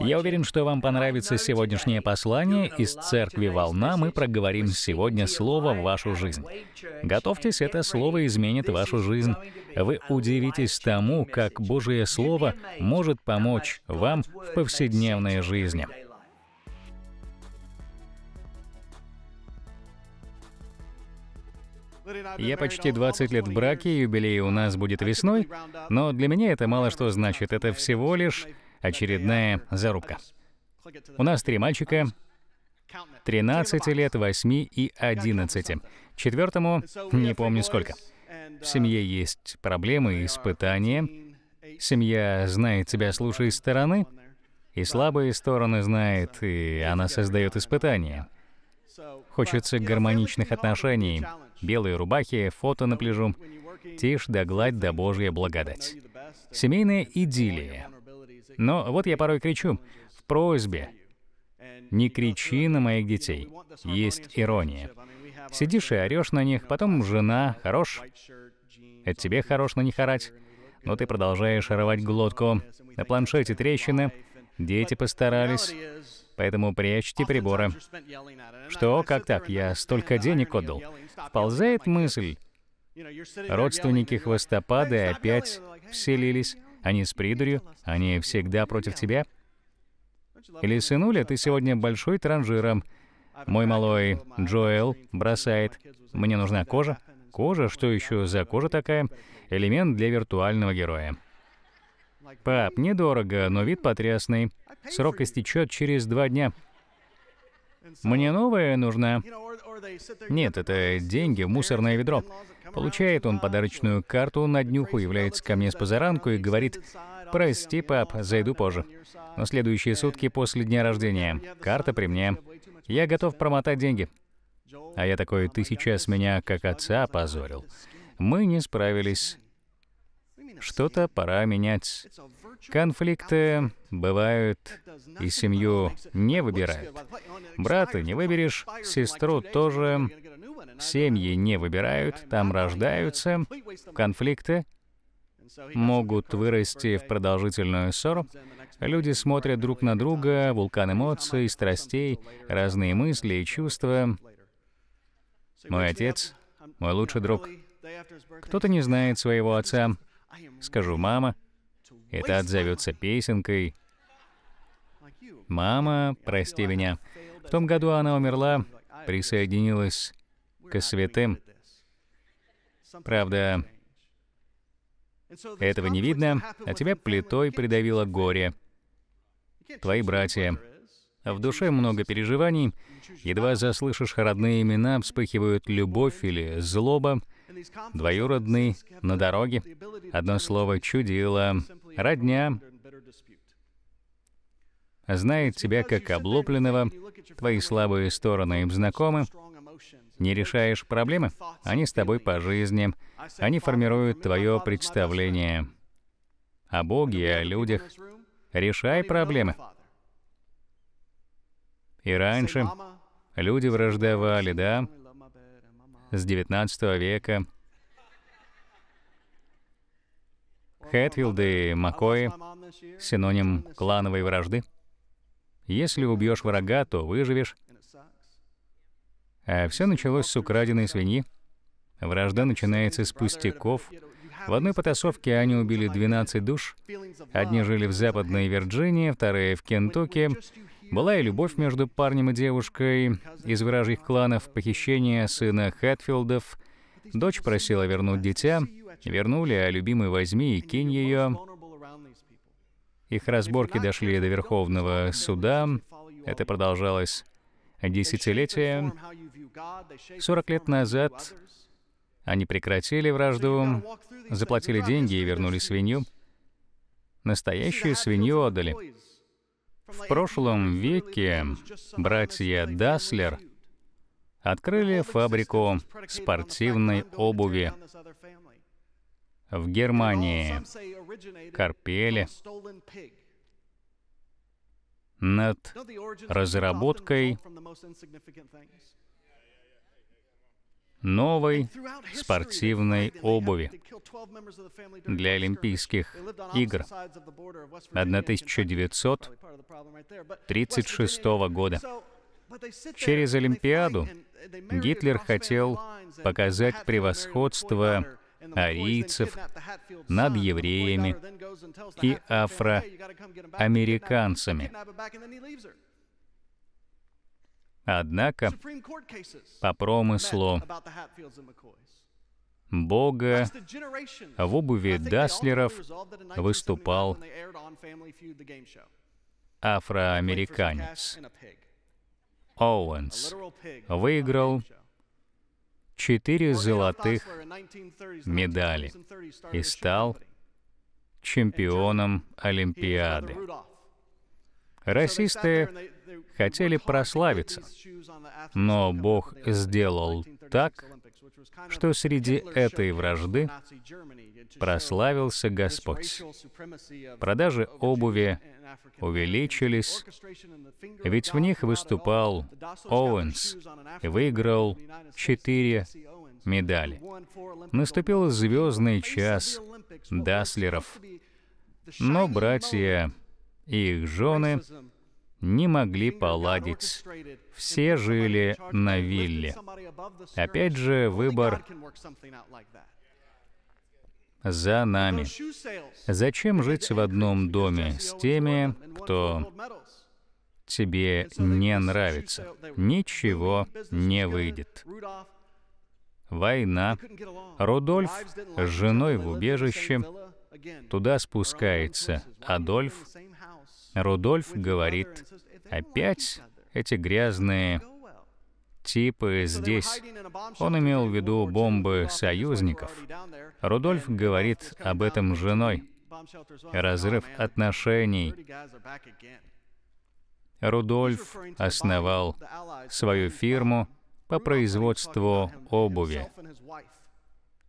Я уверен, что вам понравится сегодняшнее послание из церкви «Волна». Мы проговорим сегодня слово в вашу жизнь. Готовьтесь, это слово изменит вашу жизнь. Вы удивитесь тому, как Божье Слово может помочь вам в повседневной жизни. Я почти 20 лет в браке, юбилей у нас будет весной, но для меня это мало что значит. Это всего лишь очередная зарубка. У нас три мальчика, 13 лет, 8 и 11. Четвертому не помню сколько. В семье есть проблемы, испытания. Семья знает тебя с лучшей стороны, и слабые стороны знает, и она создает испытания. Хочется гармоничных отношений, белые рубахи, фото на пляжу, тишь да гладь да Божья благодать. Семейная идиллия. Но вот я порой кричу в просьбе. Не кричи на моих детей. Есть ирония. Сидишь и орешь на них, потом жена, хорош. Это тебе хорош на них орать. Но ты продолжаешь рвать глотку. На планшете трещины. Дети постарались. Поэтому прячьте приборы. Что? Как так? Я столько денег отдал. Ползает мысль. Родственники хвостопады опять вселились. Они с придурью? Они всегда против тебя? Или, сынуля, ты сегодня большой транжиром. Мой малой Джоэл бросает. Мне нужна кожа. Кожа? Что еще за кожа такая? Элемент для виртуального героя. Пап, недорого, но вид потрясный. Срок истечет через два дня. Мне новая нужна. Нет, это деньги в мусорное ведро. Получает он подарочную карту на днюху, является ко мне с позаранку и говорит, «Прости, пап, зайду позже». Но следующие сутки после дня рождения. Карта при мне. Я готов промотать деньги. А я такой, ты сейчас меня как отца позорил. Мы не справились. Что-то пора менять. Конфликты бывают, и семью не выбирают. Брата не выберешь, сестру тоже. Семьи не выбирают, там рождаются. Конфликты могут вырасти в продолжительную ссору. Люди смотрят друг на друга, вулкан эмоций, страстей, разные мысли и чувства. Мой отец, мой лучший друг. Кто-то не знает своего отца. Скажу «мама», это отзовется песенкой. «Мама, прости меня». В том году она умерла, присоединилась к святым. Правда, этого не видно, а тебя плитой придавило горе. Твои братья. А в душе много переживаний, едва заслышишь родные имена, вспыхивают любовь или злоба, двоюродный на дороге. Одно слово «чудило», родня знает тебя как облупленного, твои слабые стороны им знакомы, не решаешь проблемы, они с тобой по жизни, они формируют твое представление о Боге и о людях. Решай проблемы. И раньше люди враждовали, да? С 19 века Хэтфилд и Макои — синоним клановой вражды. Если убьешь врага, то выживешь. А все началось с украденной свиньи. Вражда начинается с пустяков. В одной потасовке они убили 12 душ. Одни жили в Западной Вирджинии, вторые — в Кентукки. Была и любовь между парнем и девушкой из вражьих кланов, похищение сына Хэтфилдов — Дочь просила вернуть дитя, вернули, а любимый возьми и кинь ее. Их разборки дошли до Верховного суда, это продолжалось десятилетия. 40 лет назад они прекратили вражду, заплатили деньги и вернули свинью. Настоящую свинью отдали. В прошлом веке братья Даслер открыли фабрику спортивной обуви в Германии, Карпеле, над разработкой новой спортивной обуви для Олимпийских игр 1936 года. Через Олимпиаду Гитлер хотел показать превосходство арийцев над евреями и афроамериканцами. Однако, по промыслу Бога в обуви Даслеров выступал афроамериканец. Оуэнс выиграл четыре золотых медали и стал чемпионом Олимпиады. Расисты хотели прославиться. Но Бог сделал так, что среди этой вражды прославился Господь. Продажи обуви увеличились, ведь в них выступал Оуэнс и выиграл четыре медали. Наступил звездный час Даслеров, но братья и их жены не могли поладить. Все жили на вилле. Опять же, выбор за нами. Зачем жить в одном доме с теми, кто тебе не нравится? Ничего не выйдет. Война. Рудольф с женой в убежище. Туда спускается Адольф, Рудольф говорит, опять эти грязные типы здесь. Он имел в виду бомбы союзников. Рудольф говорит об этом женой. Разрыв отношений. Рудольф основал свою фирму по производству обуви.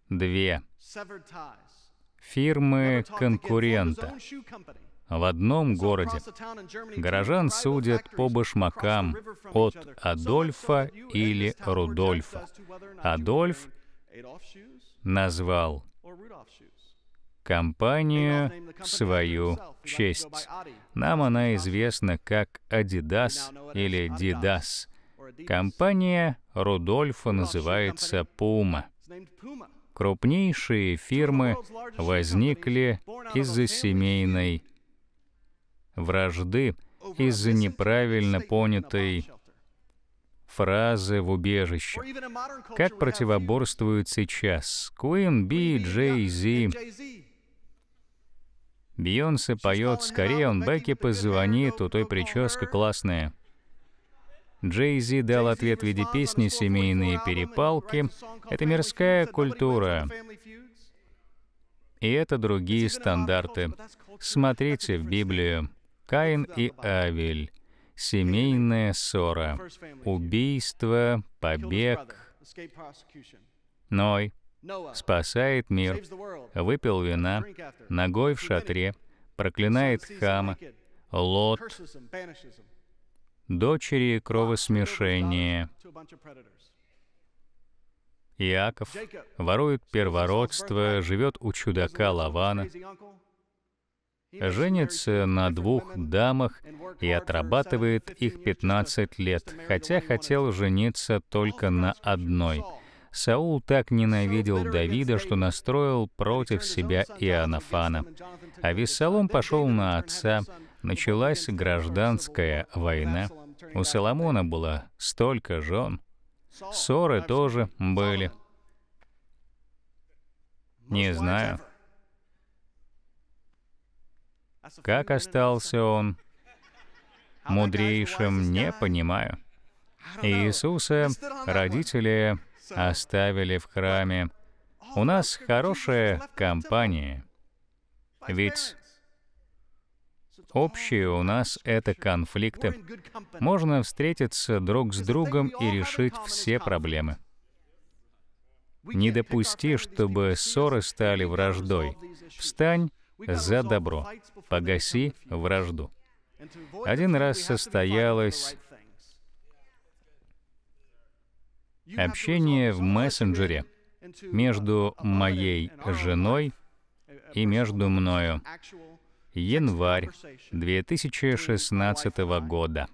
Две фирмы конкурента. В одном городе горожан судят по башмакам от Адольфа или Рудольфа. Адольф назвал компанию в свою честь. Нам она известна как Adidas или Didas. Компания Рудольфа называется Puma. Крупнейшие фирмы возникли из-за семейной вражды из-за неправильно понятой фразы в убежище, как противоборствуют сейчас Queen Би, Джей Зи. Бейонсе поет «Скорее он Бекки позвонит, у той прическа классная». Джей Зи дал ответ в виде песни «Семейные перепалки». Это мирская культура. И это другие стандарты. Смотрите в Библию. Каин и Авель, семейная ссора, убийство, побег. Ной спасает мир, выпил вина, ногой в шатре, проклинает Хама, Лот, дочери кровосмешения. Иаков ворует первородство, живет у чудака Лавана, женится на двух дамах и отрабатывает их 15 лет, хотя хотел жениться только на одной. Саул так ненавидел Давида, что настроил против себя Иоаннафана. А Виссалом пошел на отца, началась гражданская война. У Соломона было столько жен. Ссоры тоже были. Не знаю, как остался он мудрейшим, не понимаю. Иисуса родители оставили в храме. У нас хорошая компания. Ведь общие у нас — это конфликты. Можно встретиться друг с другом и решить все проблемы. Не допусти, чтобы ссоры стали враждой. Встань за добро, погаси вражду. Один раз состоялось общение в мессенджере между моей женой и между мною. Январь 2016 года.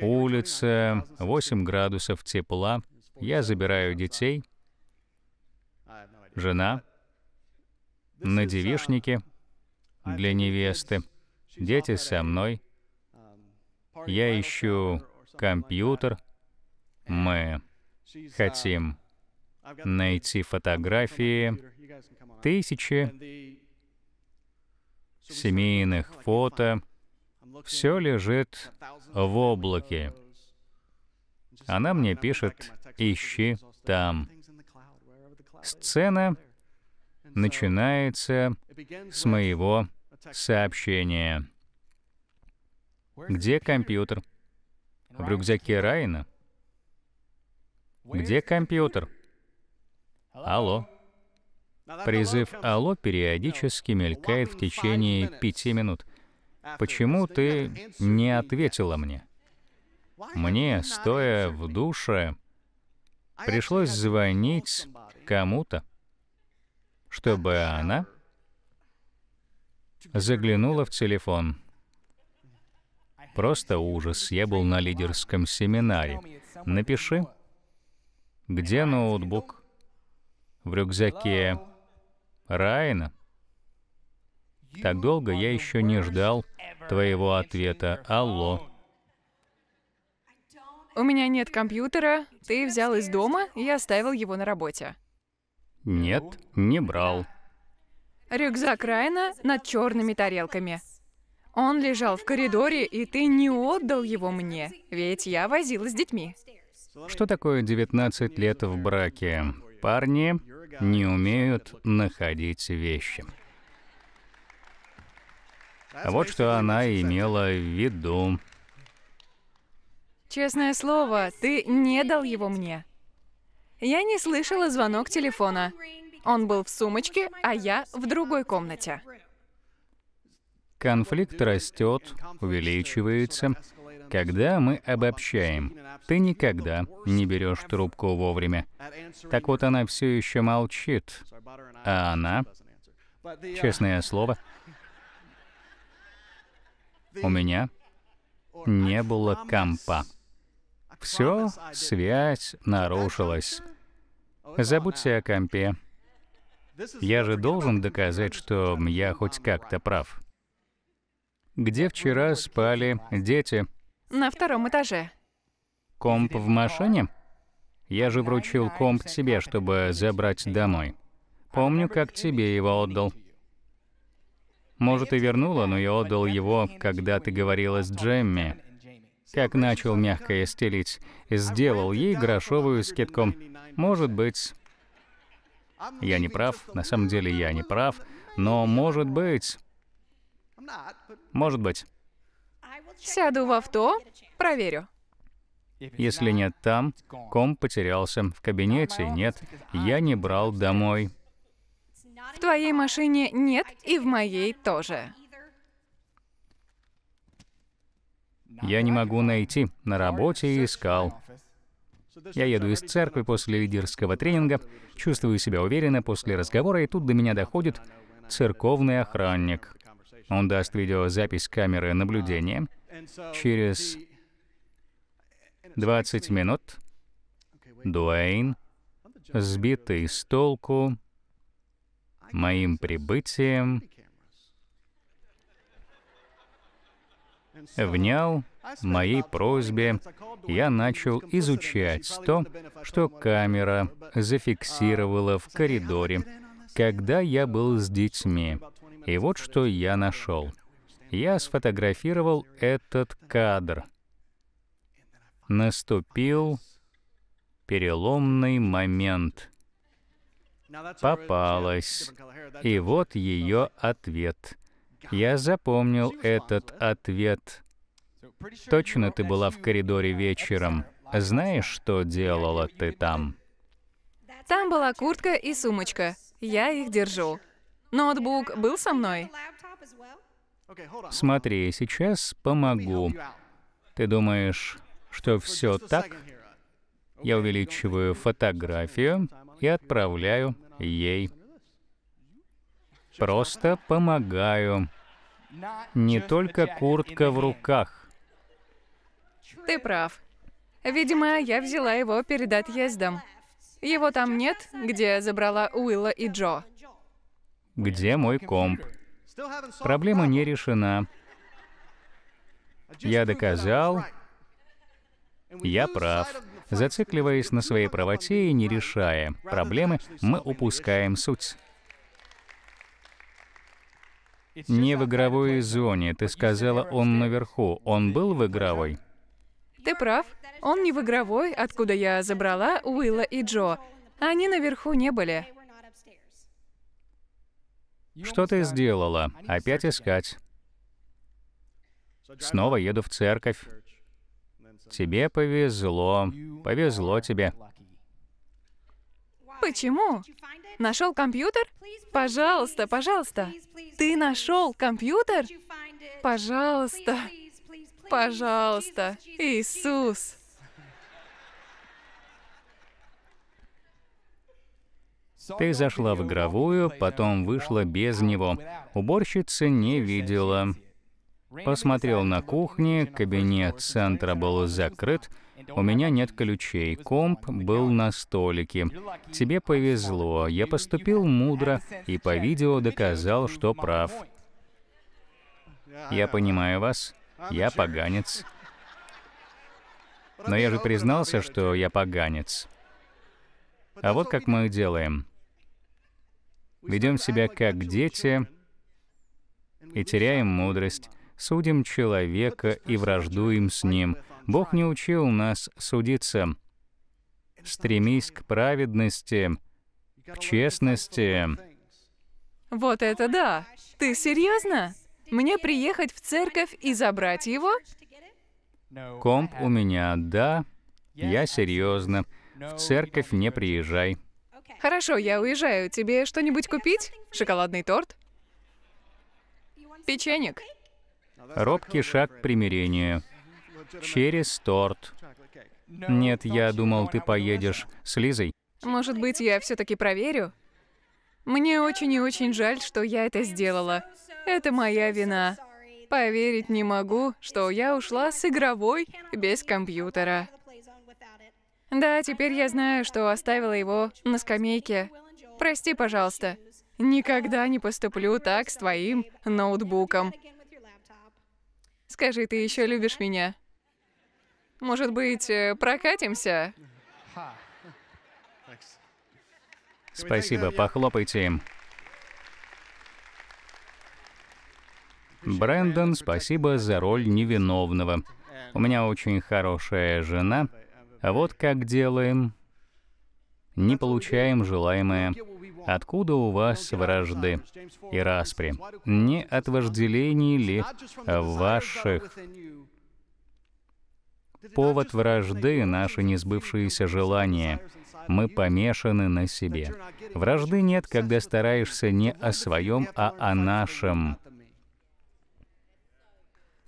Улица, 8 градусов тепла. Я забираю детей. Жена на девишнике для невесты, дети со мной, я ищу компьютер, мы хотим найти фотографии, тысячи семейных фото, все лежит в облаке. Она мне пишет, ищи там. Сцена начинается с моего сообщения. Где компьютер? В рюкзаке Райана? Где компьютер? Алло. Призыв «Алло» периодически мелькает в течение пяти минут. Почему ты не ответила мне? Мне, стоя в душе, пришлось звонить кому-то чтобы она заглянула в телефон. Просто ужас. Я был на лидерском семинаре. Напиши, где ноутбук? В рюкзаке Райна. Так долго я еще не ждал твоего ответа. Алло. У меня нет компьютера. Ты взял из дома и оставил его на работе. Нет, не брал. Рюкзак Райна над черными тарелками. Он лежал в коридоре, и ты не отдал его мне, ведь я возилась с детьми. Что такое 19 лет в браке? Парни не умеют находить вещи. Вот что она имела в виду. Честное слово, ты не дал его мне. Я не слышала звонок телефона. Он был в сумочке, а я в другой комнате. Конфликт растет, увеличивается. Когда мы обобщаем, ты никогда не берешь трубку вовремя. Так вот она все еще молчит, а она, честное слово, у меня не было компа. Все, связь нарушилась. Забудьте о компе. Я же должен доказать, что я хоть как-то прав. Где вчера спали дети? На втором этаже. Комп в машине? Я же вручил комп тебе, чтобы забрать домой. Помню, как тебе его отдал. Может, и вернула, но я отдал его, когда ты говорила с Джемми как начал мягко истелить, сделал ей грошовую скидку. Может быть, я не прав, на самом деле я не прав, но может быть, может быть. Сяду в авто, проверю. Если нет там, ком потерялся. В кабинете нет, я не брал домой. В твоей машине нет и в моей тоже. Я не могу найти. На работе искал. Я еду из церкви после лидерского тренинга, чувствую себя уверенно после разговора, и тут до меня доходит церковный охранник. Он даст видеозапись камеры наблюдения. Через 20 минут Дуэйн, сбитый с толку моим прибытием, внял моей просьбе, я начал изучать то, что камера зафиксировала в коридоре, когда я был с детьми. И вот что я нашел. Я сфотографировал этот кадр. Наступил переломный момент. Попалась. И вот ее ответ. Я запомнил этот ответ. Точно ты была в коридоре вечером. Знаешь, что делала ты там? Там была куртка и сумочка. Я их держу. Ноутбук был со мной? Смотри, сейчас помогу. Ты думаешь, что все так? Я увеличиваю фотографию и отправляю ей. Просто помогаю. Не только куртка в руках. Ты прав. Видимо, я взяла его перед отъездом. Его там нет, где забрала Уилла и Джо. Где мой комп? Проблема не решена. Я доказал, я прав. Зацикливаясь на своей правоте и не решая проблемы, мы упускаем суть не в игровой зоне. Ты сказала, он наверху. Он был в игровой? Ты прав. Он не в игровой, откуда я забрала Уилла и Джо. Они наверху не были. Что ты сделала? Опять искать. Снова еду в церковь. Тебе повезло. Повезло тебе. Почему? Нашел компьютер? Пожалуйста, пожалуйста. Ты нашел компьютер? Пожалуйста. Пожалуйста. Иисус. Ты зашла в игровую, потом вышла без него. Уборщица не видела. Посмотрел на кухне, кабинет центра был закрыт, у меня нет ключей, комп был на столике. Тебе повезло, я поступил мудро и по видео доказал, что прав. Я понимаю вас, я поганец. Но я же признался, что я поганец. А вот как мы делаем. Ведем себя как дети и теряем мудрость, судим человека и враждуем с ним, Бог не учил нас судиться. Стремись к праведности, к честности. Вот это да! Ты серьезно? Мне приехать в церковь и забрать его? Комп у меня, да. Я серьезно. В церковь не приезжай. Хорошо, я уезжаю. Тебе что-нибудь купить? Шоколадный торт? Печенек? Робкий шаг к примирению через торт. Нет, я думал, ты поедешь с Лизой. Может быть, я все-таки проверю? Мне очень и очень жаль, что я это сделала. Это моя вина. Поверить не могу, что я ушла с игровой без компьютера. Да, теперь я знаю, что оставила его на скамейке. Прости, пожалуйста. Никогда не поступлю так с твоим ноутбуком. Скажи, ты еще любишь меня? Может быть, э, прокатимся? Спасибо, похлопайте им. Брэндон, спасибо за роль невиновного. У меня очень хорошая жена. вот как делаем. Не получаем желаемое. Откуда у вас вражды и распри? Не от вожделений ли а ваших Повод вражды — наши несбывшиеся желания. Мы помешаны на себе. Вражды нет, когда стараешься не о своем, а о нашем.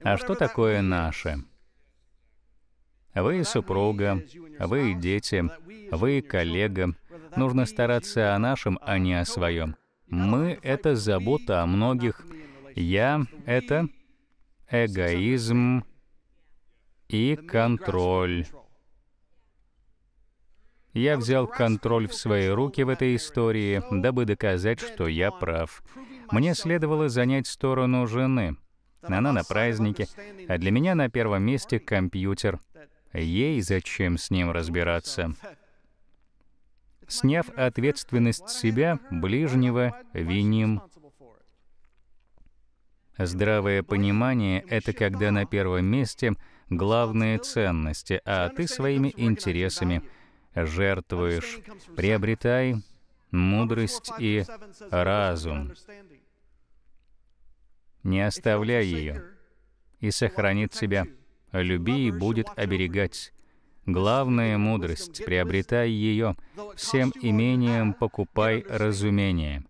А что такое наше? Вы супруга, вы дети, вы коллега. Нужно стараться о нашем, а не о своем. Мы — это забота о многих. Я — это эгоизм, и контроль. Я взял контроль в свои руки в этой истории, дабы доказать, что я прав. Мне следовало занять сторону жены. Она на празднике, а для меня на первом месте компьютер. Ей зачем с ним разбираться? Сняв ответственность себя, ближнего виним. Здравое понимание — это когда на первом месте — главные ценности, а ты своими интересами жертвуешь. Приобретай мудрость и разум. Не оставляй ее, и сохранит себя. Люби и будет оберегать. Главная мудрость, приобретай ее, всем имением покупай разумение.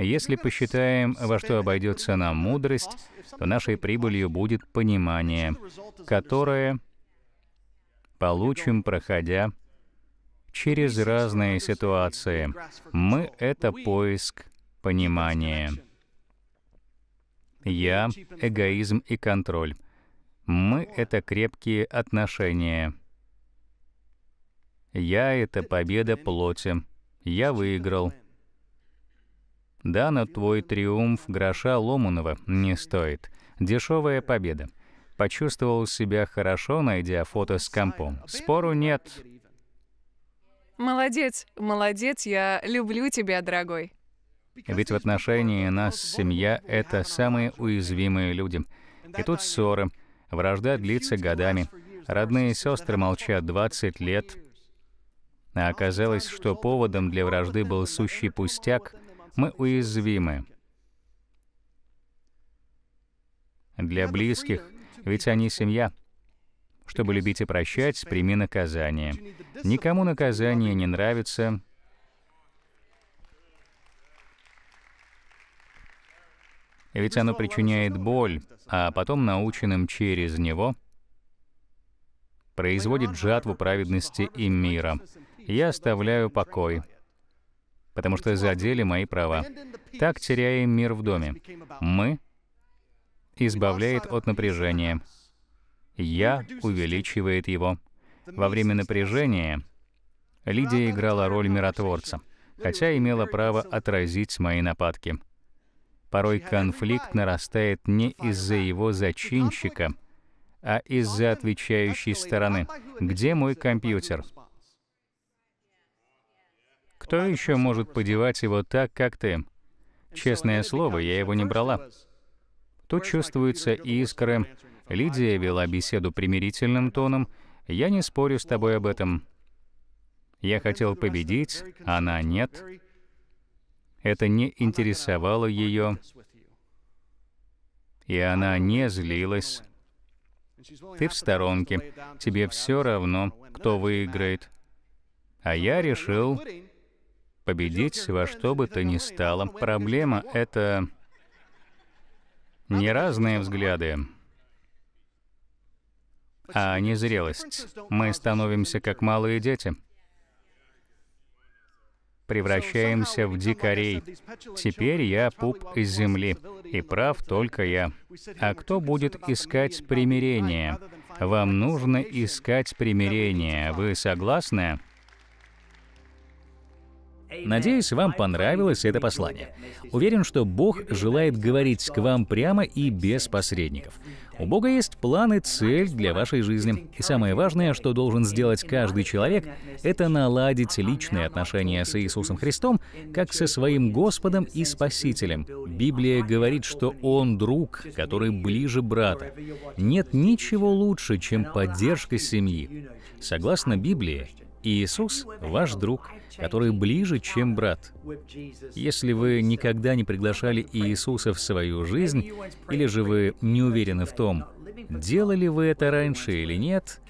Если посчитаем, во что обойдется нам мудрость, то нашей прибылью будет понимание, которое получим, проходя через разные ситуации. Мы — это поиск понимания. Я — эгоизм и контроль. Мы — это крепкие отношения. Я — это победа плоти. Я выиграл. Да, но твой триумф гроша Ломунова не стоит. Дешевая победа. Почувствовал себя хорошо, найдя фото с компом. Спору нет. Молодец, молодец, я люблю тебя, дорогой. Ведь в отношении нас семья — это самые уязвимые люди. И тут ссоры. Вражда длится годами. Родные сестры молчат 20 лет. А оказалось, что поводом для вражды был сущий пустяк — мы уязвимы. Для близких, ведь они семья. Чтобы любить и прощать, прими наказание. Никому наказание не нравится. Ведь оно причиняет боль, а потом наученным через него производит жатву праведности и мира. Я оставляю покой потому что задели мои права. Так теряем мир в доме. Мы избавляет от напряжения. Я увеличивает его. Во время напряжения Лидия играла роль миротворца, хотя имела право отразить мои нападки. Порой конфликт нарастает не из-за его зачинщика, а из-за отвечающей стороны. Где мой компьютер? Кто еще может подевать его так, как ты? Честное слово, я его не брала. Тут чувствуются искры. Лидия вела беседу примирительным тоном. Я не спорю с тобой об этом. Я хотел победить, а она нет. Это не интересовало ее. И она не злилась. Ты в сторонке. Тебе все равно, кто выиграет. А я решил, победить во что бы то ни стало. Проблема — это не разные взгляды, а незрелость. Мы становимся как малые дети — превращаемся в дикарей. Теперь я пуп из земли, и прав только я. А кто будет искать примирение? Вам нужно искать примирение. Вы согласны? Надеюсь, вам понравилось это послание. Уверен, что Бог желает говорить к вам прямо и без посредников. У Бога есть план и цель для вашей жизни. И самое важное, что должен сделать каждый человек, это наладить личные отношения с Иисусом Христом, как со своим Господом и Спасителем. Библия говорит, что Он друг, который ближе брата. Нет ничего лучше, чем поддержка семьи. Согласно Библии, Иисус — ваш друг, который ближе, чем брат. Если вы никогда не приглашали Иисуса в свою жизнь, или же вы не уверены в том, делали вы это раньше или нет,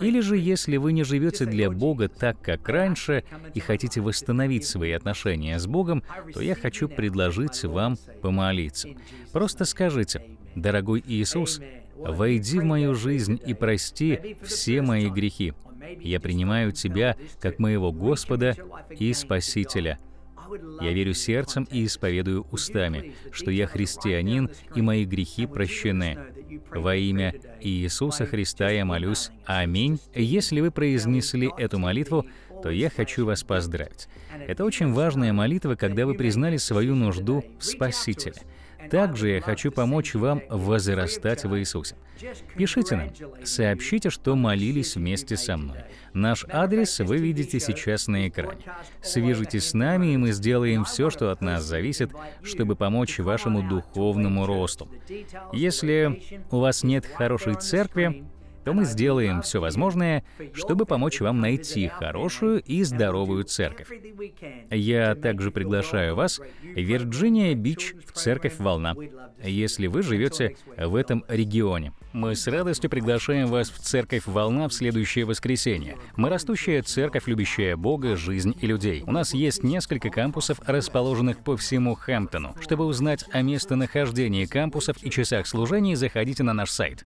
или же если вы не живете для Бога так, как раньше, и хотите восстановить свои отношения с Богом, то я хочу предложить вам помолиться. Просто скажите, «Дорогой Иисус, войди в мою жизнь и прости все мои грехи. Я принимаю Тебя как моего Господа и Спасителя. Я верю сердцем и исповедую устами, что я христианин и мои грехи прощены. Во имя Иисуса Христа я молюсь. Аминь. Если вы произнесли эту молитву, то я хочу вас поздравить. Это очень важная молитва, когда вы признали свою нужду в Спасителе — также я хочу помочь вам возрастать в Иисусе. Пишите нам, сообщите, что молились вместе со мной. Наш адрес вы видите сейчас на экране. Свяжитесь с нами, и мы сделаем все, что от нас зависит, чтобы помочь вашему духовному росту. Если у вас нет хорошей церкви, то мы сделаем все возможное, чтобы помочь вам найти хорошую и здоровую церковь. Я также приглашаю вас в Вирджиния-Бич в церковь «Волна», если вы живете в этом регионе. Мы с радостью приглашаем вас в церковь «Волна» в следующее воскресенье. Мы растущая церковь, любящая Бога, жизнь и людей. У нас есть несколько кампусов, расположенных по всему Хэмптону. Чтобы узнать о местонахождении кампусов и часах служений, заходите на наш сайт